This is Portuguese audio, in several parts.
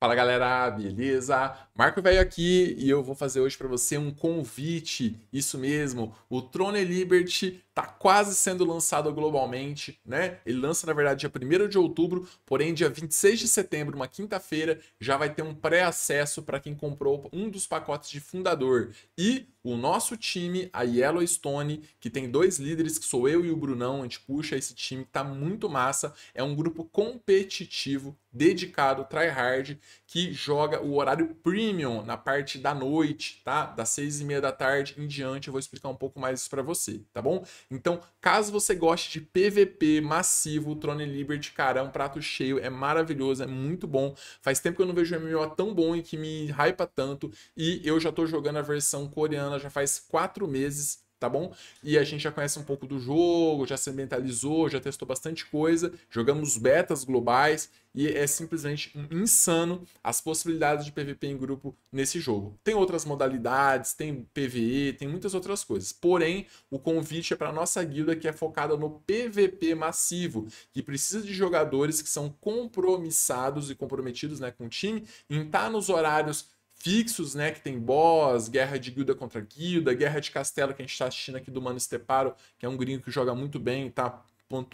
Fala galera, beleza? Marco Velho aqui e eu vou fazer hoje para você um convite. Isso mesmo, o Throne Liberty tá quase sendo lançado globalmente, né? Ele lança na verdade dia 1 de outubro, porém dia 26 de setembro, uma quinta-feira, já vai ter um pré-acesso para quem comprou um dos pacotes de fundador. E o nosso time, a Yellowstone, que tem dois líderes, que sou eu e o Brunão, a gente puxa esse time, tá muito massa, é um grupo competitivo dedicado, tryhard, que joga o horário premium na parte da noite, tá? Das seis e meia da tarde em diante, eu vou explicar um pouco mais isso para você, tá bom? Então, caso você goste de PVP massivo, Throne Liberty, cara, é um prato cheio, é maravilhoso, é muito bom. Faz tempo que eu não vejo um MMO tão bom e que me hypa tanto, e eu já tô jogando a versão coreana já faz quatro meses, tá bom? E a gente já conhece um pouco do jogo, já se mentalizou, já testou bastante coisa, jogamos betas globais e é simplesmente insano as possibilidades de PVP em grupo nesse jogo. Tem outras modalidades, tem PVE, tem muitas outras coisas. Porém, o convite é para nossa guilda que é focada no PVP massivo, que precisa de jogadores que são compromissados e comprometidos, né, com o time, em estar tá nos horários fixos, né? Que tem boss, guerra de guilda contra guilda, guerra de castelo, que a gente está assistindo aqui do Mano Steparo, que é um gringo que joga muito bem, tá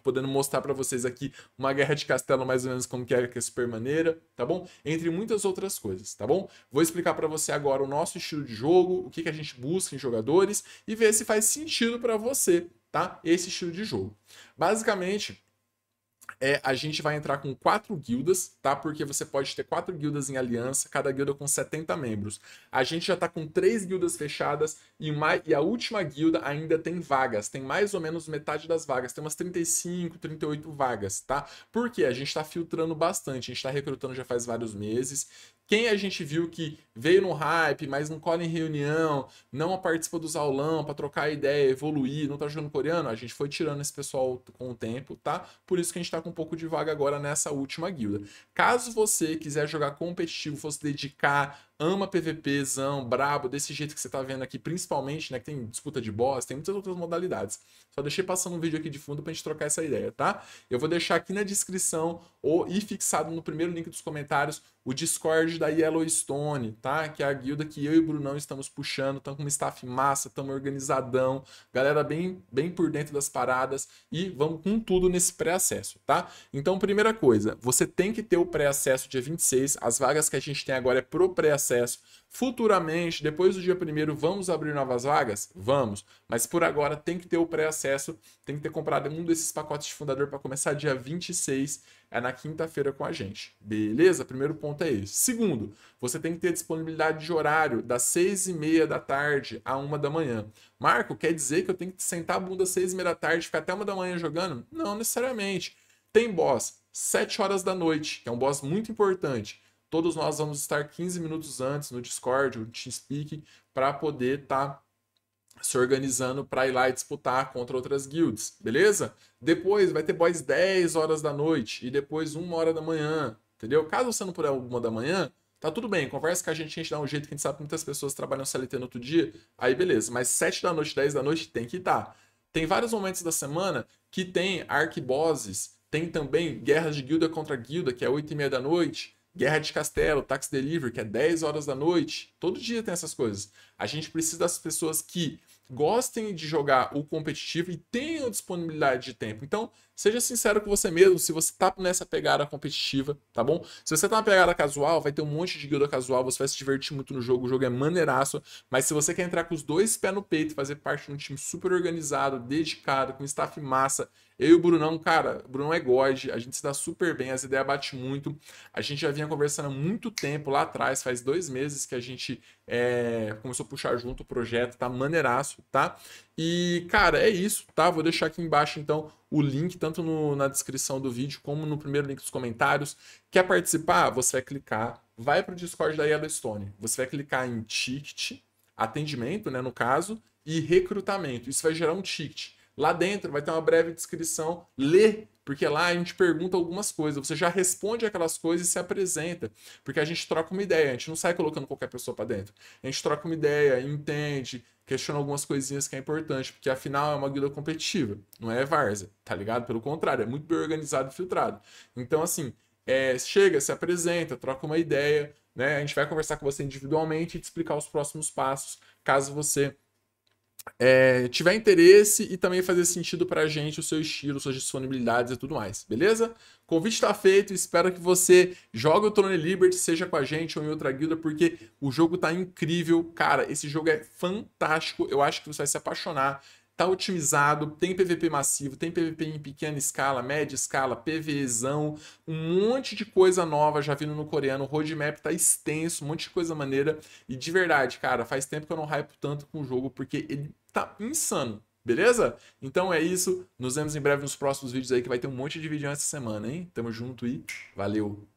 podendo mostrar para vocês aqui uma guerra de castelo mais ou menos como que é, que é super maneira, tá bom? Entre muitas outras coisas, tá bom? Vou explicar para você agora o nosso estilo de jogo, o que, que a gente busca em jogadores e ver se faz sentido para você, tá? Esse estilo de jogo. Basicamente, é, a gente vai entrar com quatro guildas, tá? Porque você pode ter quatro guildas em aliança, cada guilda com 70 membros. A gente já tá com três guildas fechadas e, uma, e a última guilda ainda tem vagas. Tem mais ou menos metade das vagas, tem umas 35, 38 vagas, tá? Porque a gente tá filtrando bastante, a gente tá recrutando já faz vários meses. Quem a gente viu que veio no hype, mas não cola em reunião, não participa dos aulão para trocar ideia, evoluir, não tá jogando coreano, a gente foi tirando esse pessoal com o tempo, tá? Por isso que a gente tá com um pouco de vaga agora nessa última guilda. Caso você quiser jogar competitivo, fosse dedicar ama PVPzão, brabo, desse jeito que você tá vendo aqui, principalmente, né, que tem disputa de boss, tem muitas outras modalidades. Só deixei passando um vídeo aqui de fundo pra gente trocar essa ideia, tá? Eu vou deixar aqui na descrição ou e fixado no primeiro link dos comentários o Discord da Yellowstone, tá? Que é a guilda que eu e o Brunão estamos puxando, estamos com um staff massa, estamos organizadão, galera bem, bem por dentro das paradas e vamos com tudo nesse pré-acesso, tá? Então, primeira coisa, você tem que ter o pré-acesso dia 26, as vagas que a gente tem agora é pro pré-acesso acesso. Futuramente, depois do dia primeiro, vamos abrir novas vagas? Vamos. Mas por agora tem que ter o pré-acesso, tem que ter comprado um desses pacotes de fundador para começar dia 26, é na quinta-feira com a gente. Beleza? Primeiro ponto é esse. Segundo, você tem que ter disponibilidade de horário das 6 e meia da tarde a uma da manhã. Marco, quer dizer que eu tenho que sentar a bunda às 6 e meia da tarde e ficar até uma da manhã jogando? Não necessariamente. Tem boss, 7 horas da noite, que é um boss muito importante todos nós vamos estar 15 minutos antes no Discord, no TeamSpeak, para poder estar tá se organizando para ir lá e disputar contra outras guilds, beleza? Depois vai ter boys 10 horas da noite e depois 1 hora da manhã, entendeu? Caso você não puder uma da manhã, tá tudo bem, conversa com a gente, a gente dá um jeito que a gente sabe que muitas pessoas trabalham CLT no outro dia, aí beleza, mas 7 da noite, 10 da noite tem que estar. Tá. Tem vários momentos da semana que tem arquiboses, tem também guerras de guilda contra guilda, que é 8 e meia da noite, Guerra de Castelo, Tax Delivery, que é 10 horas da noite. Todo dia tem essas coisas. A gente precisa das pessoas que gostem de jogar o competitivo e tenham disponibilidade de tempo. Então, Seja sincero com você mesmo se você tá nessa pegada competitiva, tá bom? Se você tá na pegada casual, vai ter um monte de guilda casual, você vai se divertir muito no jogo, o jogo é maneiraço, mas se você quer entrar com os dois pés no peito, fazer parte de um time super organizado, dedicado, com staff massa, eu e o Brunão, cara, o Brunão é God, a gente se dá super bem, as ideias batem muito. A gente já vinha conversando há muito tempo lá atrás, faz dois meses que a gente é, começou a puxar junto o projeto, tá maneiraço, tá? E, cara, é isso, tá? Vou deixar aqui embaixo, então, o link tanto no, na descrição do vídeo como no primeiro link dos comentários. Quer participar? Você vai clicar, vai para o Discord da Yellowstone. Você vai clicar em ticket, atendimento, né, no caso, e recrutamento. Isso vai gerar um ticket. Lá dentro vai ter uma breve descrição, lê, porque lá a gente pergunta algumas coisas, você já responde aquelas coisas e se apresenta, porque a gente troca uma ideia, a gente não sai colocando qualquer pessoa para dentro. A gente troca uma ideia, entende, questiona algumas coisinhas que é importante, porque afinal é uma guilda competitiva, não é várzea, tá ligado? Pelo contrário, é muito bem organizado e filtrado. Então, assim, é, chega, se apresenta, troca uma ideia, né? A gente vai conversar com você individualmente e te explicar os próximos passos, caso você é, tiver interesse e também fazer sentido pra gente o seu estilo, suas disponibilidades e tudo mais, beleza? convite tá feito, espero que você jogue o Throne Liberty, seja com a gente ou em outra guilda, porque o jogo tá incrível, cara, esse jogo é fantástico, eu acho que você vai se apaixonar tá otimizado, tem PVP massivo, tem PVP em pequena escala, média escala, PVEzão, um monte de coisa nova já vindo no coreano, o roadmap tá extenso, um monte de coisa maneira, e de verdade, cara, faz tempo que eu não hypo tanto com o jogo, porque ele tá insano, beleza? Então é isso, nos vemos em breve nos próximos vídeos aí, que vai ter um monte de vídeo essa semana, hein? Tamo junto e valeu!